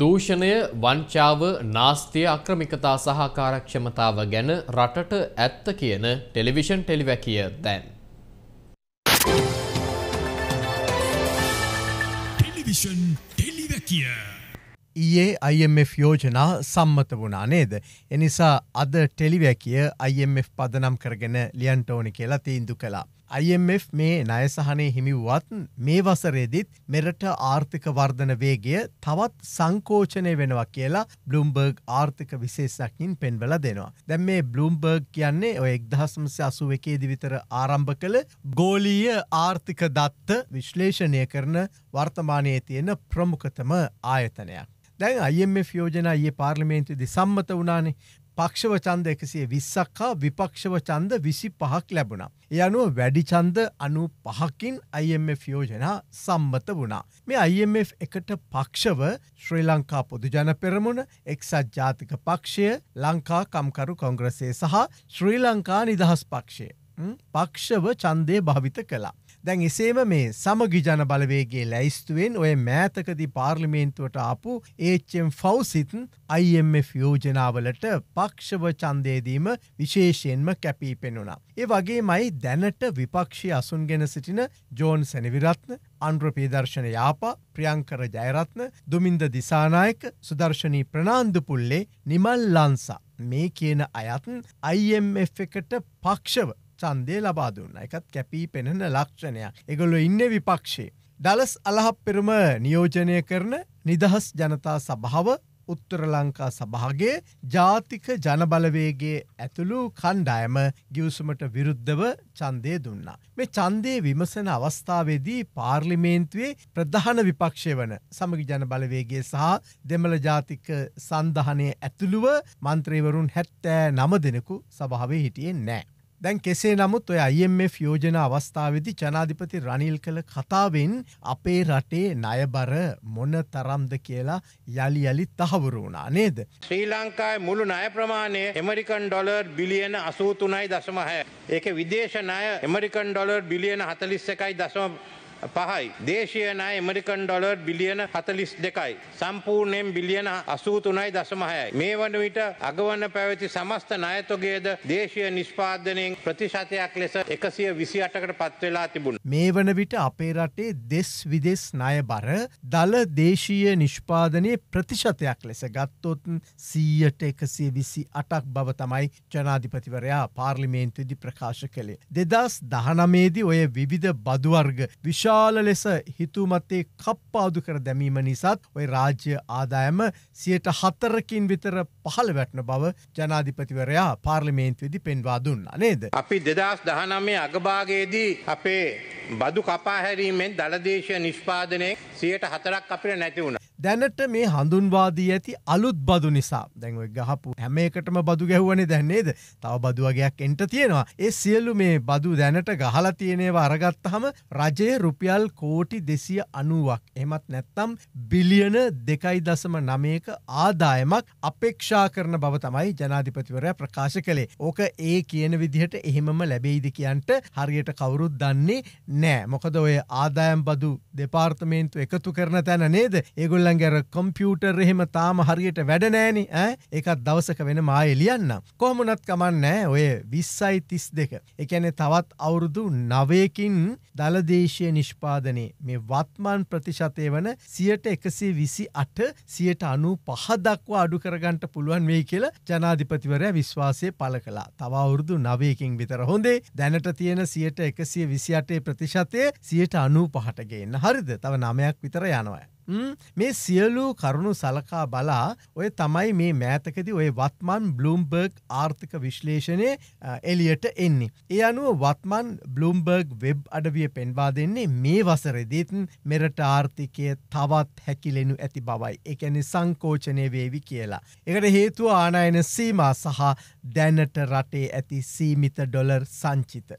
දූෂණය වංචාව නාස්තිය අක්‍රමිකතා සහකාරක්ෂමතාව ගැන රටට ඇත්ත කියන ටෙලිවිෂන් ටෙලිවැකිය දැන්. ටෙලිවිෂන් ටෙලිවැකිය. ඊයේ IMF යෝජනා සම්මත වුණා නේද. එනිසා අද ටෙලිවැකිය IMF පදනම් කරගෙන ලියන්ටෝනි කියලා තීන්දු කලා. IMF මේ නයසහනය හිමිවුවත් මේ වසරේදිත් මෙරට ආර්ථික වර්ධන වේගය තවත් සංකෝචනය වෙනවා කියලා බ්ලුම්බර්ග් ආර්ථික විශේෂකින් පෙන්වල දෙනවා. දැම් මේ බ්ලුම්බර්ග් කියන්නේ ඔය එක්දහසමසය අසු එකේදි විතර ආරම්භ කළ ගෝලීය ආර්ථික දත්ත විශ්ලේෂණය කරන වර්තමානයේ තියෙන ප්‍රමුඛතම ආයතනයක්. දැන් IMF යෝජනා ඒ පාර්ලිමේන්තුදි සම්මත වනානේ පක්ෂව චන්ද එකසිේ විස්සක් හා විපක්ෂව චන්ද විසි පහක් ලැබුණා. එ අනුව වැඩිචන්ද අනු පහකින් IMF යෝජනා සම්මත වුණා. මේ IMF එකට පක්ෂව ශ්‍රී ලංකා පොදුජන පෙරමුණ එක්සත් ජාතික පක්ෂය ලංකා කම්කරු කොංග්‍රසේ සහ ශ්‍රී ලංකා නිදහස් පක්ෂය. පක්ෂව චන්දය භාවිත කලා. දැන් එසේම මේ සමගි ජන බලවේගේ ලැයිස්තුවෙන් ඔය මෑතකදි පාර්ලිමේන්තුවට ආපු ඒම් ෆවසිතන් IMF යෝජනාවලට පක්ෂව චන්දයදීම විශේෂයෙන්ම කැපී පෙනුණා. ඒ වගේ මයි දැනට විපක්ෂි අසුන්ගෙන සිටින ජෝන් සැනිවිරත්න අන්ද්‍රපේදර්ශන යාප ප්‍රියංකර ජයරත්න දුමින්ද දිසානායක සුදර්ශනී ප්‍රනාන්දු පුල්ලේ නිමල් ලන්සා මේ කියන අයත් IMF එකට පක්ෂව චන්දය ලබා දුන්න එකත් කැපී පෙනෙන ලක්ෂණයක් එකොලො ඉන්න විපක්ෂේ. ඩලස් අලහප පෙරම නියෝජනය කරන නිදහස් ජනතා සභාව උත්තර ලංකා සභාගේ ජාතික ජනබලවේගේ ඇතුළු කණ්ඩායම ගිවසමට විරුද්ධව චන්දය දුන්නා. මේ චන්දය විමසන අවස්ථාවේදී පාර්ලිමේන්තුවේ ප්‍රධාන විපක්ෂය වන සමග ජනබලවේගේ සහ දෙමළ ජාතික සන්දහනය ඇතුළුව මන්ත්‍රීවරුන් හැත්තෑ නම දෙනෙකු සභාවේ හිටියෙන් නෑ. දැන් කෙසේ නමුත් ඔය IMF යෝජන අවස්ථාවදි ජනාධිපති රනිල් කළ කතාවෙන් අපේ රටේ නයබර මොන තරම්ද කියලා යළි යළි තහවුරු වුණා නේද. ශ්‍රී ලංකායි මුළු නය ප්‍රමාණය එමරිකන් ඩොලර් බිලියන අසූතුනයි දශමහය. ඒක විදේශ නය එමරිකන් ඩොලර් බිලියන හතලිස්ස එකයි දශම පහයි. දේශය නෑ එමරිකන් ඩොලර් බිලියන හතලිස් දෙකයි. සම්පූර්ණයෙන් බිලියන අසූතුනයි දසමහයයි. මේ වන විට අගවන්න පැවති සමස්ත නයතොගේද දේශය නිෂ්පාදනයෙන් ප්‍රතිශතයක් ලෙස එකසිය විසි අටකට පත්වෙලා තිබුණ. මේ වන විට අපේ රටේ දෙස් විදෙස් නය බර දළ දේශීය නිෂ්පාදනය ප්‍රතිශතයක් ලෙස ගත්තොත් සීයට එකසිය විසි අටක් බව තමයි ජනාධිපතිවරයා පාර්ලිමේන්තුදි ප්‍රකාශ කළේ. දෙදස් දහනමේදී ඔය විවිධ බදුවර්ග විශා විශාල ලෙස හිතුමතේ කප්පාදු කර දැමීම නිසාත් ඔය රාජ්‍ය ආදායම සියට හතරකින් විතර පහළ වැටන බව ජනාධිපතිවරයා පාර්ලිමේන්තුවේදි පෙන්වා දුන්නා නේද. අපි දෙදස් දහනමේ අගභාගයේදී අපේ බදු කපාහැරීමෙන් දළදේශය නිෂ්පාදනය සියට හතරක් අපිට නැති වුණ. දැනට මේ හඳුන්වාදී ඇති අලුත් බදු නිසා දැන්ව ගහපු හැම එකටම බදු ගැහුවනේ දැන්නේද තව බදුවගයක් එන්ට තියෙනවා ඒ සියලු මේ බදු දැනට ගහලා තියෙනවා අරගත්තහම රජයේ රුපියල් කෝටි දෙසිය අනුවක් එමත් නැත්තම් බිලියන දෙකයි දසම නමයක ආදායමක් අපේක්ෂා කරන බව තමයි ජනාධිපතිවරයා ප්‍රකාශ කළේ ඕක ඒ කියන විදිහට එහෙමම ලැබෙයිද කියන්ට හරියට කවුරුත් දන්නේ නෑ මොකද ඔය ආදායම් බදු දෙපාර්තමේන්තු එකතු කරන තැන නේද ඒගොල්ල නැත්තන් ගැර කොම්පියුටර් එහෙම තාම හරියට වැඩනෑනි එකත් දවසක වෙන මාය ලියන්න. කොහොමනත් කමන්නෑ ඔය විස්සයි තිස් දෙක. එකන තවත් අවුරුදු නවයකින් දලදේශය නිෂ්පාදනය මේ වත්මන් ප්‍රතිශතය වන සියට එකසේ විසි අට සියට අනු පහදක්වා අඩු කරගන්නට පුළුවන් වෙයි කියලා ජනාධිපතිවරය විශ්වාසය පල කලා තවවුරුදු නවයකින් විතර හොඳේ දැනට තියෙන සියට එකසිය විසි අටේ ප්‍රතිශතය සියට අනු පහටගේන්න හරිද තව නමයක් විතර යනවා. මේ සියලු කරුණු සලකා බලා ඔය තමයි මේ මෑතකති ඔය වත්මන් බ්ලූම්බර්ග් ආර්ථික විශ්ලේෂණය එලියට එන්නේ. ඒ අනුව වත්මන් බ්ලූම්බර්ග් වෙබ් අඩවිය පෙන්වා දෙන්නේ මේ වසරදිීතන් මෙරට ආර්ථිකය තවත් හැකිලෙනු ඇති බවයි. එකනි සංකෝචනය වේවි කියලා. එකට හේතුව ආනයන සීම සහ දැනට රටේ ඇති සීමිත ඩොලර් සංචිත.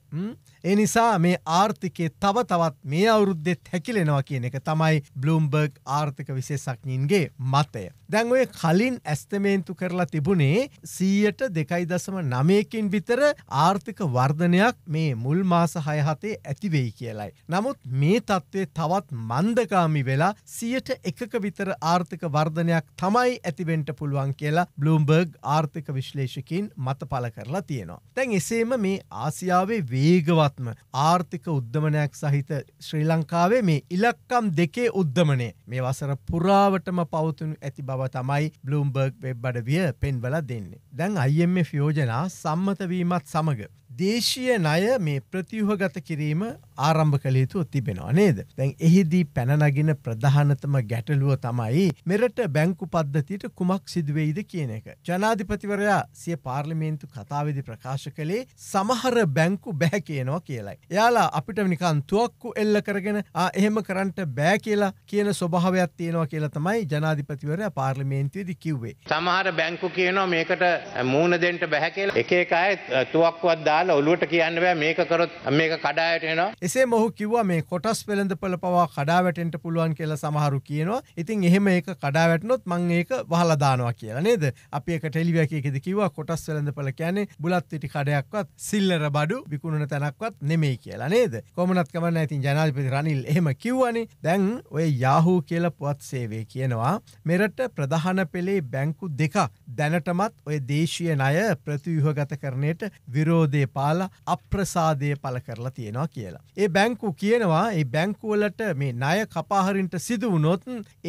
ඒ නිසා මේ ආර්ථිකය තව තවත් මේ අවුරුද්දෙත් හැකිලෙනවා කියන එක තමයි බ්ලූම්බර්ග් ආර්ථික විශේසක්ඥින්ගේ මතය. දැන් ඔය කලින් ඇස්තමේන්තු කරලා තිබුණේ සීයට දෙකයි දසම නමයකින් විතර ආර්ථික වර්ධනයක් මේ මුල් මාස හයහතේ ඇතිවෙයි කියලයි. නමුත් මේ තත්ත්වේ තවත් මන්දකාමි වෙලා සියට එකක විතර ආර්ථික වර්ධනයක් තමයි ඇතිවෙන්ට පුළුවන් කියලා බ්ලූම්බර්ග් ආර්ථික විශ්ලේෂකින් මත පල කරලා තියෙනවා. තැන් එසේම මේ ආසියාවේ වේගවත්ම ආර්ථික උද්ධමනයක් සහිත ශ්‍රී ලංකාවේ මේ ඉලක්කම් දෙකේ උද්ධමනය මේ වසර පුරාවටම පවතුනු ඇති බව තමයි බ්ලූම්බර්ග් වෙබ්බඩ විය පෙන්වල දෙන්නේ. දැන් අයම්ම ෆියෝජනා සම්මතවීමත් සමඟ දේශීය ණය මේ ප්‍රතිවහගත කිරීම ආරම්භ කළ යුතු තිබෙනවා නේද. දැන් එහිදී පැනනගින ප්‍රධානතම ගැටලුව තමයි මෙරට බැංකු පද්ධතියට කුමක් සිදුවෙයිද කියන එක. ජනාධිපතිවරයා සිය පාර්ලිමේන්තු කතාවිදි ප්‍රකාශ කළේ සමහර බැංකු බෑ කියනවා කියලයි. එයාලා අපිට නිකන් තුවක්කු එල්ල කරගෙන එහෙම කරන්නට බෑ කියලා කියන ස්වභාවයක් තියෙනවා කියලා තමයි ජනාධිපතිවරයා පාර්ලිමේන්තුවේදී කිව්වේ. සමහර බැංකු කියනවා මේකට මූණ දෙන්න බෑ කියලා එක එක අය තුවක්කුවක් දාලා දාලා ඔලුවට කියන්න බෑ මේක කරොත් මේක කඩායට එනවා. එසේ මොහු කිව්වා මේ කොටස් වෙළඳපළ පවා කඩාවැටෙන්ට පුළුවන් කියලා සමහරු කියනවා. ඉතින් එහෙම ඒක කඩාවැටනොත් මං ඒක වහලා දානවා කියලා නේද? අපි එක ටෙලිවිෂන් කිව්වා කොටස් වෙළඳපළ කියන්නේ බුලත් පිටි කඩයක්වත් සිල්ලර බඩු විකුණන තැනක්වත් නෙමෙයි කියලා නේද? කොමුණත් කමන්න ඉතින් ජනාධිපති රනිල් එහෙම කිව්වනේ. දැන් ඔය Yahoo කියලා පුවත් සේවය කියනවා මෙරට ප්‍රධාන පෙළේ බැංකු දෙක දැනටමත් ඔය දේශීය ණය ප්‍රතිව්‍යුහගත කරණයට විරෝධය පාලා අප්‍රසාදය පල කරලා තියෙනවා කියලා. ඒ බැංකු කියනවා ඒ බැංකුවලට මේ ණය කපාහරින්ට සිදුවනොත්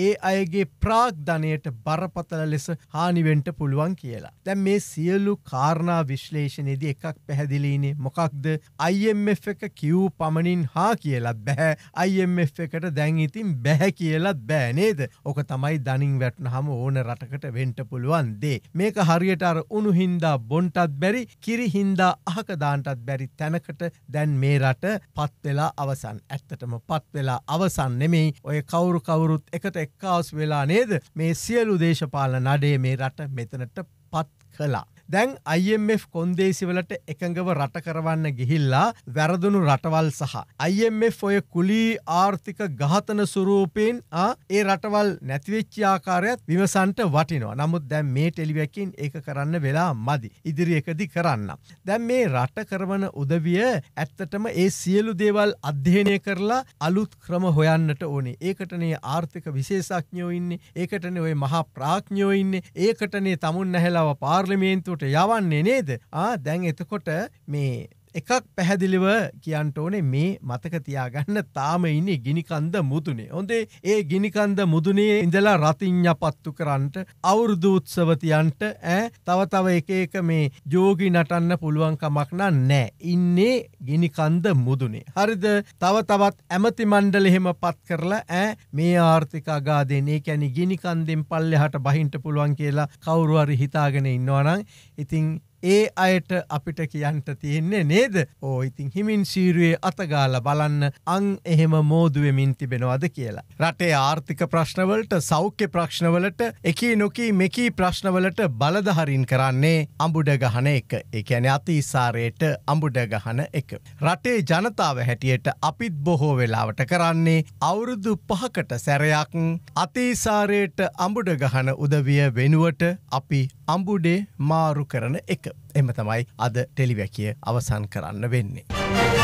ඒ අයගේ ප්‍රාග්ධනයට බරපතල ලෙස හානිවෙන්ට පුළුවන් කියලා. දැන් මේ සියලු කාරණා විශ්ලේෂණයේදී එකක් පැහැදිලිනේ මොකක්ද IMF එක කිව් පමණින් හා කියලා බැහැ IMF එකට දැන් ඉතින් බැහැ කියලත් බෑ නේද? ඕක තමයි දනින් වැටුනහම ඕන රටකට වෙන්න පුළුවන් දේ. මේක හරියට අර උණු හින්දා බොන්ටත් බැරි කිරි හින්දා අහක දාන්නටත් බැරි තැනකට දැන් මේ රට පත් වෙලා අවසන්. ඇත්තටම පත් වෙලා අවසන් නෙමෙයි. ඔය කවුරු කවුරුත් එකට එක්කාස් වෙලා නේද? මේ සියලු දේශපාලන නඩේ මේ රට මෙතනට පත් කළා. දැන් IMF කොන්දේසිවලට එකඟව රට කරවන්න ගිහිල්ලා වැරදුණු රටවල් සහ. IMF ඔය කුලී ආර්ථික ගාතන සුරූපයෙන් ඒ රටවල් නැතිවෙච්චාකාරයත් විමසන්ට වටිනවා නමුත් දැන් මේ ටෙලිවැකින් ඒ කරන්න වෙලා මදි ඉදිරි එකදි කරන්න. දැන් මේ රට කරවන උදවිය ඇත්තටම ඒ සියලු දේවල් අධ්‍යයනය කරලා අලුත් ක්‍රම හොයන්නට ඕනේ ඒකටනේ ආර්ථික විශේෂඥයෝ ඉන්නේ ඒකටනේ ඔය මහා ප්‍රාඥ්ඥයෝ ඉන්න ඒකටනේ තමුන් නැහැලාව පාර්ලිමේන්තු තත්ත්වට යවන්නේ නේද ආ දැන් එතකොට මේ එකක් පැහැදිලිව කියන්ට ඕනේ මේ මතක තියාගන්න තාම ඉන්නේ ගිනිකන්ද මුදුනේ. හොඳේ ඒ ගිනිකන්ද මුදුනේ ඉඳලා රතිං්ඥ පත්තු කරන්නට අවුරුදු උත්සවතියන්ට ඇ තව තව එක එක මේ ජෝගි නටන්න පුළුවන්කමක් නම් නෑ. ඉන්නේ ගිනිකන්ද මුදුනේ. හරිද තව තවත් ඇමති මණ්ඩල එහෙම පත් කරලා ඇ මේ ආර්ථික අගාදනේ කැනි ගිනිකන්දෙන් පල්ලෙ හට බහින්ට පුළුවන් කියලා කවුරුවරි හිතාගෙන ඉන්නවනම් ඉතිං ඒ අයට අපිට කියන්ට තියෙන්නේ නේද ඕ ඉතින් හිමින් සීරුවේ අතගාල බලන්න අං එහෙම මෝදුවමින් තිබෙනවද කියලා. රටේ ආර්ථික ප්‍රශ්නවලට සෞඛ්‍ය ප්‍රශ්නවලට එකී නොකී මෙකී ප්‍රශ්නවලට බලදහරින් කරන්නේ අඹුඩ ගහන එක එකැන අතිසාරයට අඹුඩ ගහන එක. රටේ ජනතාව හැටියට අපිත් බොහෝ වෙලාවට කරන්නේ අවුරුදු පහකට සැරයක් අතිසාරයට අඹුඩ ගහන උදවිය වෙනුවට අපි අම්බුඩේ මාරු කරන එක එම තමයි අද ටෙලිවැකිය අවසන් කරන්න වෙන්නේ.